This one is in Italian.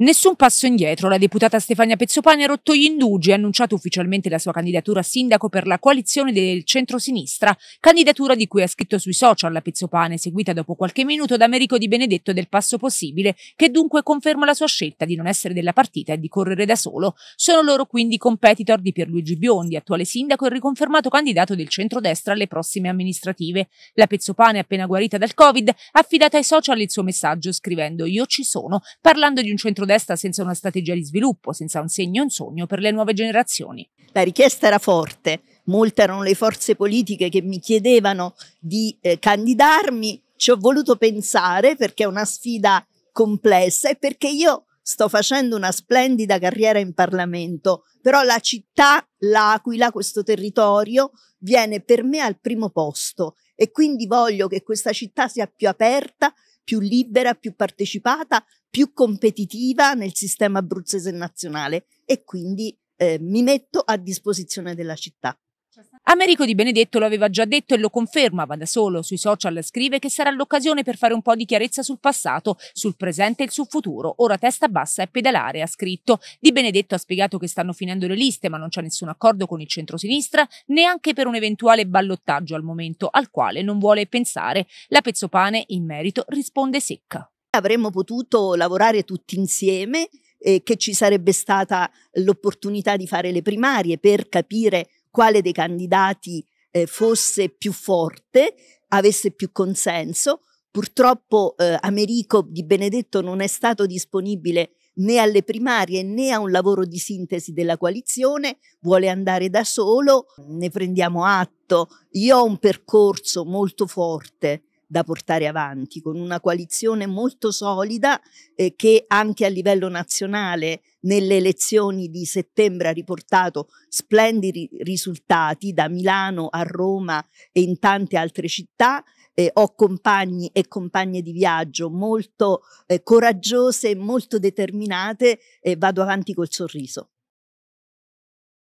Nessun passo indietro, la deputata Stefania Pezzopane ha rotto gli indugi e ha annunciato ufficialmente la sua candidatura a sindaco per la coalizione del centro-sinistra, candidatura di cui ha scritto sui social la Pezzopane, seguita dopo qualche minuto da Merico Di Benedetto del Passo Possibile, che dunque conferma la sua scelta di non essere della partita e di correre da solo. Sono loro quindi competitor di Pierluigi Biondi, attuale sindaco e riconfermato candidato del centrodestra alle prossime amministrative. La Pezzopane, appena guarita dal Covid, ha affidato ai social il suo messaggio scrivendo Io ci sono, parlando di un centrodestra centrodestra senza una strategia di sviluppo, senza un segno e un sogno per le nuove generazioni. La richiesta era forte, molte erano le forze politiche che mi chiedevano di eh, candidarmi, ci ho voluto pensare perché è una sfida complessa e perché io sto facendo una splendida carriera in Parlamento, però la città, l'Aquila, questo territorio, viene per me al primo posto e quindi voglio che questa città sia più aperta, più libera, più partecipata, più competitiva nel sistema abruzzese nazionale e quindi eh, mi metto a disposizione della città. Americo Di Benedetto lo aveva già detto e lo conferma, va da solo, sui social scrive che sarà l'occasione per fare un po' di chiarezza sul passato, sul presente e sul futuro, ora testa bassa e pedalare, ha scritto. Di Benedetto ha spiegato che stanno finendo le liste ma non c'è nessun accordo con il centrosinistra, neanche per un eventuale ballottaggio al momento, al quale non vuole pensare. La Pezzopane, in merito, risponde secca. Avremmo potuto lavorare tutti insieme, e eh, che ci sarebbe stata l'opportunità di fare le primarie per capire quale dei candidati eh, fosse più forte, avesse più consenso. Purtroppo eh, Americo Di Benedetto non è stato disponibile né alle primarie né a un lavoro di sintesi della coalizione, vuole andare da solo, ne prendiamo atto. Io ho un percorso molto forte da portare avanti, con una coalizione molto solida eh, che anche a livello nazionale nelle elezioni di settembre ha riportato splendidi risultati da Milano a Roma e in tante altre città. Eh, ho compagni e compagne di viaggio molto eh, coraggiose, molto determinate e vado avanti col sorriso.